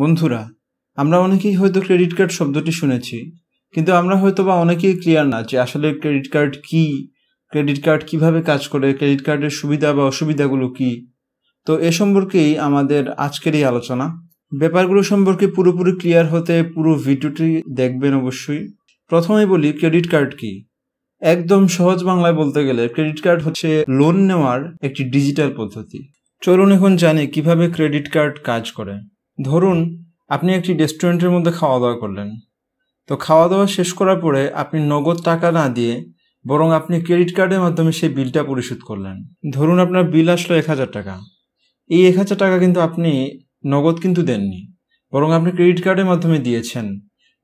বন্ধুরা আমরা অনেকেই হয়তো ক্রেডিট কার্ড শব্দটি শুনেছি কিন্তু আমরা হয়তো বা অনেকেই ক্লিয়ার না যে আসলে ক্রেডিট কার্ড কি ক্রেডিট কার্ড কিভাবে কাজ করে ক্রেডিট কার্ডের সুবিধা বা অসুবিধাগুলো কি তো এ সম্পর্কেই আমাদের আজকের এই আলোচনা ব্যাপারগুলো সম্পর্কে পুরোপুরি ক্লিয়ার হতে পুরো ভিডিওটি দেখবেন অবশ্যই প্রথমে বলি ক্রেডিট কার্ড কি একদম সহজ বাংলায় বলতে গেলে ক্রেডিট কার্ড হচ্ছে লোন নেওয়ার একটি ডিজিটাল পদ্ধতি চলুন এখন জানি কিভাবে ক্রেডিট কার্ড কাজ করে ধরুন আপনি একটি রেস্টুরেন্টের মধ্যে খাওয়া দাওয়া করলেন তো খাওয়া দাওয়া শেষ করার পরে আপনি নগদ টাকা না দিয়ে বরং আপনি ক্রেডিট কার্ডের মাধ্যমে সেই বিলটা পরিশোধ করলেন ধরুন আপনার বিল আসলো এক হাজার টাকা এই এক হাজার টাকা কিন্তু আপনি নগদ কিন্তু দেননি বরং আপনি ক্রেডিট কার্ডের মাধ্যমে দিয়েছেন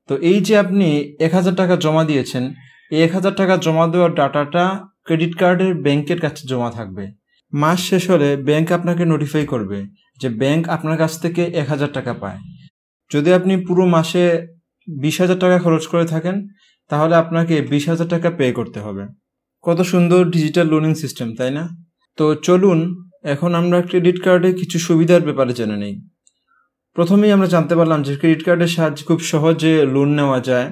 তো এই যে আপনি এক হাজার টাকা জমা দিয়েছেন এই এক হাজার টাকা জমা দেওয়ার ডাটাটা ক্রেডিট কার্ডের ব্যাংকের কাছে জমা থাকবে মাস শেষ হলে ব্যাংক আপনাকে নোটিফাই করবে যে ব্যাংক আপনার কাছ থেকে এক হাজার টাকা পায় যদি আপনি পুরো মাসে বিশ হাজার টাকা খরচ করে থাকেন তাহলে আপনাকে বিশ হাজার টাকা পে করতে হবে কত সুন্দর ডিজিটাল লোনিং সিস্টেম তাই না তো চলুন এখন আমরা ক্রেডিট কার্ডে কিছু সুবিধার ব্যাপারে জেনে নেই প্রথমেই আমরা জানতে পারলাম যে ক্রেডিট কার্ডের সাহায্যে খুব সহজে লোন নেওয়া যায়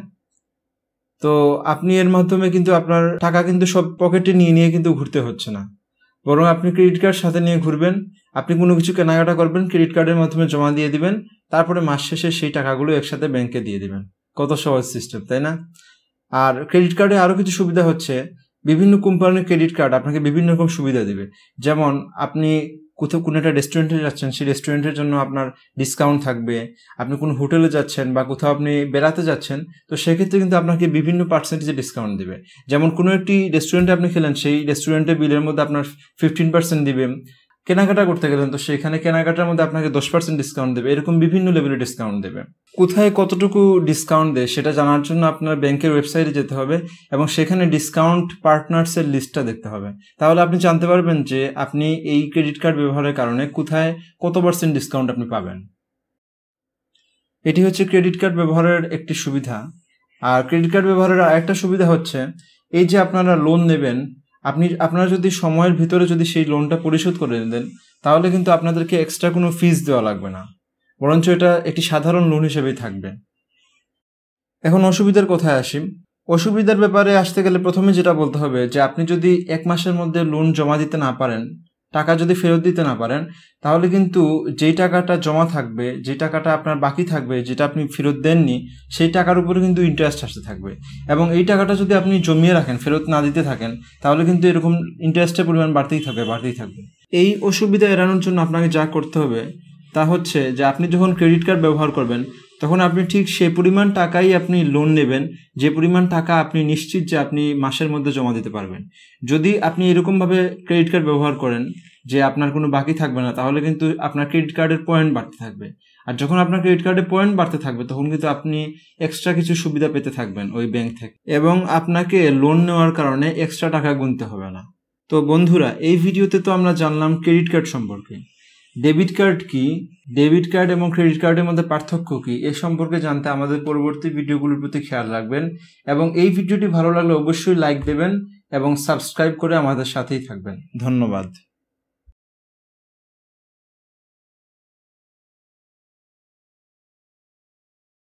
তো আপনি এর মাধ্যমে কিন্তু আপনার টাকা কিন্তু সব পকেটে নিয়ে নিয়ে কিন্তু ঘুরতে হচ্ছে না বরং আপনি ক্রেডিট কার্ড সাথে নিয়ে ঘুরবেন আপনি কোনো কিছু কেনাকাটা করবেন ক্রেডিট কার্ডের মাধ্যমে জমা দিয়ে দিবেন তারপরে মাস শেষে সেই টাকাগুলো একসাথে ব্যাংকে দিয়ে দিবেন কত সহজ সিস্টেম তাই না আর ক্রেডিট কার্ডে আরও কিছু সুবিধা হচ্ছে বিভিন্ন কোম্পানির ক্রেডিট কার্ড আপনাকে বিভিন্ন রকম সুবিধা দেবে যেমন আপনি কোথাও কোনো একটা রেস্টুরেন্টে যাচ্ছেন সেই রেস্টুরেন্টের জন্য আপনার ডিসকাউন্ট থাকবে আপনি কোনো হোটেলে যাচ্ছেন বা কোথাও আপনি বেড়াতে যাচ্ছেন তো সেক্ষেত্রে কিন্তু আপনাকে বিভিন্ন পার্সেন্টেজে ডিসকাউন্ট দেবে যেমন কোনো একটি রেস্টুরেন্টে আপনি খেলেন সেই রেস্টুরেন্টে বিলের মধ্যে আপনার ফিফটিন পার্সেন্ট দিবেন কেনাকাটা করতে গেলেন তো সেখানে কেনাকাটার মধ্যে আপনাকে দশ পার্সেন্ট ডিসকাউন্ট দেবে এরকম বিভিন্ন লেভেলের ডিসকাউন্ট দেবে কোথায় কতটুকু ডিসকাউন্ট দেয় সেটা জানার জন্য আপনার ব্যাংকের ওয়েবসাইটে যেতে হবে এবং সেখানে ডিসকাউন্ট পার্টনার্সের লিস্টটা দেখতে হবে তাহলে আপনি জানতে পারবেন যে আপনি এই ক্রেডিট কার্ড ব্যবহারের কারণে কোথায় কত পার্সেন্ট ডিসকাউন্ট আপনি পাবেন এটি হচ্ছে ক্রেডিট কার্ড ব্যবহারের একটি সুবিধা আর ক্রেডিট কার্ড ব্যবহারের আরেকটা সুবিধা হচ্ছে এই যে আপনারা লোন নেবেন আপনি আপনারা যদি সময়ের ভিতরে যদি সেই লোনটা পরিশোধ করে দেন তাহলে কিন্তু আপনাদেরকে এক্সট্রা কোনো ফিস দেওয়া লাগবে না বরঞ্চ এটা একটি সাধারণ লোন হিসেবেই থাকবে এখন অসুবিধার কথায় আসি অসুবিধার ব্যাপারে আসতে গেলে প্রথমে যেটা বলতে হবে যে আপনি যদি এক মাসের মধ্যে লোন জমা দিতে না পারেন টাকা যদি ফেরত দিতে না পারেন তাহলে কিন্তু যেই টাকাটা জমা থাকবে যে টাকাটা আপনার বাকি থাকবে যেটা আপনি ফেরত দেননি সেই টাকার উপরে কিন্তু ইন্টারেস্ট আসতে থাকবে এবং এই টাকাটা যদি আপনি জমিয়ে রাখেন ফেরত না দিতে থাকেন তাহলে কিন্তু এরকম ইন্টারেস্টের পরিমাণ বাড়তেই থাকবে বাড়তেই থাকবে এই অসুবিধা এড়ানোর জন্য আপনাকে যা করতে হবে তা হচ্ছে যে আপনি যখন ক্রেডিট কার্ড ব্যবহার করবেন তখন আপনি ঠিক সেই পরিমাণ টাকাই আপনি লোন নেবেন যে পরিমাণ টাকা আপনি নিশ্চিত যে আপনি মাসের মধ্যে জমা দিতে পারবেন যদি আপনি এরকমভাবে ক্রেডিট কার্ড ব্যবহার করেন যে আপনার কোনো বাকি থাকবে না তাহলে কিন্তু আপনার ক্রেডিট কার্ডের পয়েন্ট বাড়তে থাকবে আর যখন আপনার ক্রেডিট কার্ডের পয়েন্ট বাড়তে থাকবে তখন কিন্তু আপনি এক্সট্রা কিছু সুবিধা পেতে থাকবেন ওই ব্যাংক থেকে এবং আপনাকে লোন নেওয়ার কারণে এক্সট্রা টাকা গুনতে হবে না তো বন্ধুরা এই ভিডিওতে তো আমরা জানলাম ক্রেডিট কার্ড সম্পর্কে ডেবিট কার্ড কি ডেবিট কার্ড এবং ক্রেডিট কার্ডের মধ্যে পার্থক্য কি এ সম্পর্কে জানতে আমাদের পরবর্তী ভিডিওগুলির প্রতি খেয়াল রাখবেন এবং এই ভিডিওটি ভালো লাগলে অবশ্যই লাইক দেবেন এবং সাবস্ক্রাইব করে আমাদের সাথেই থাকবেন ধন্যবাদ